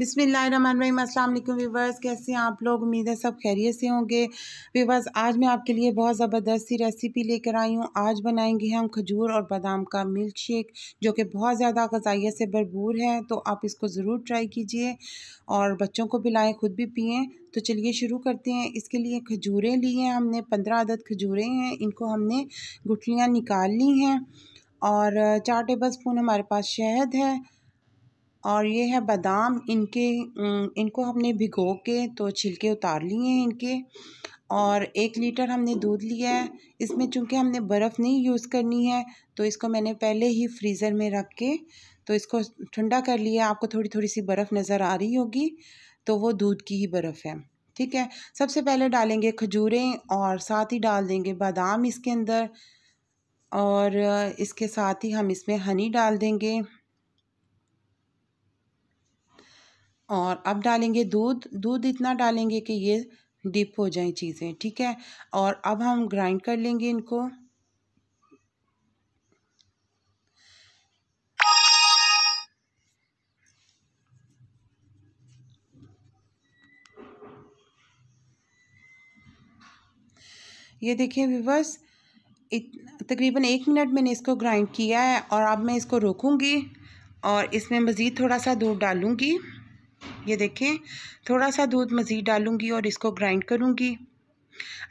बिसमीम अस्सलाम वालेकुम व्यूवर्स कैसे हैं आप लोग उम्मीद है सब खैरियत से होंगे व्यूवर्स आज मैं आपके लिए बहुत ज़बरदस्त सी रेसिपी लेकर आई हूँ आज बनाएंगे हम खजूर और बादाम का मिल्क शेक जो कि बहुत ज़्यादा गजाइत से भरपूर है तो आप इसको ज़रूर ट्राई कीजिए और बच्चों को पिलाएँ ख़ुद भी पिएँ तो चलिए शुरू करते हैं इसके लिए खजूरें ली हैं हमने पंद्रह आदद खजूरें हैं इनको हमने गुठलियाँ निकाल ली हैं और चार टेबल स्पून हमारे पास शहद है और ये है बादाम इनके इनको हमने भिगो के तो छिलके उतार लिए हैं इनके और एक लीटर हमने दूध लिया है इसमें चूंकि हमने बर्फ़ नहीं यूज़ करनी है तो इसको मैंने पहले ही फ्रीज़र में रख के तो इसको ठंडा कर लिया आपको थोड़ी थोड़ी सी बर्फ़ नज़र आ रही होगी तो वो दूध की ही बर्फ़ है ठीक है सबसे पहले डालेंगे खजूरें और साथ ही डाल देंगे बादाम इसके अंदर और इसके साथ ही हम इसमें हनी डाल देंगे और अब डालेंगे दूध दूध इतना डालेंगे कि ये डिप हो जाए चीज़ें ठीक है और अब हम ग्राइंड कर लेंगे इनको ये देखिए विवर्स तकरीबन एक मिनट मैंने इसको ग्राइंड किया है और अब मैं इसको रोकूंगी और इसमें मज़ीद थोड़ा सा दूध डालूंगी ये देखें थोड़ा सा दूध मज़ीद डालूँगी और इसको ग्राइंड करूँगी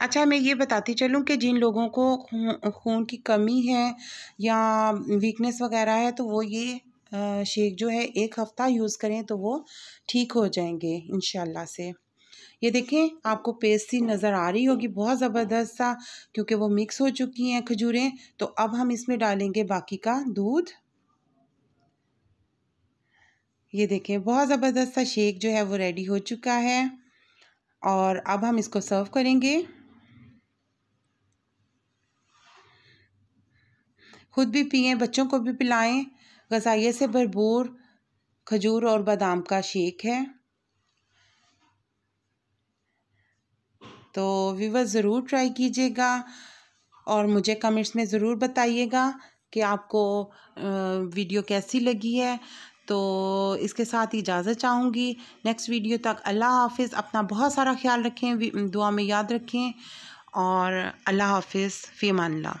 अच्छा मैं ये बताती चलूँ कि जिन लोगों को खून की कमी है या वीकनेस वगैरह है तो वो ये शेक जो है एक हफ़्ता यूज़ करें तो वो ठीक हो जाएंगे इन से ये देखें आपको पेस्ट सी नज़र आ रही होगी बहुत ज़बरदस्त सा क्योंकि वो मिक्स हो चुकी हैं खजूरें तो अब हम इसमें डालेंगे बाकी का दूध ये देखें बहुत ज़बरदस्त सा शेक जो है वो रेडी हो चुका है और अब हम इसको सर्व करेंगे खुद भी पिए बच्चों को भी पिलाएं गजाइए से भरपूर खजूर और बादाम का शेक है तो वीवर ज़रूर ट्राई कीजिएगा और मुझे कमेंट्स में ज़रूर बताइएगा कि आपको वीडियो कैसी लगी है तो इसके साथ इजाज़त चाहूँगी नेक्स्ट वीडियो तक अल्लाह हाफिज़ अपना बहुत सारा ख्याल रखें दुआ में याद रखें और अल्लाह हाफिज़ फ़ीमान ला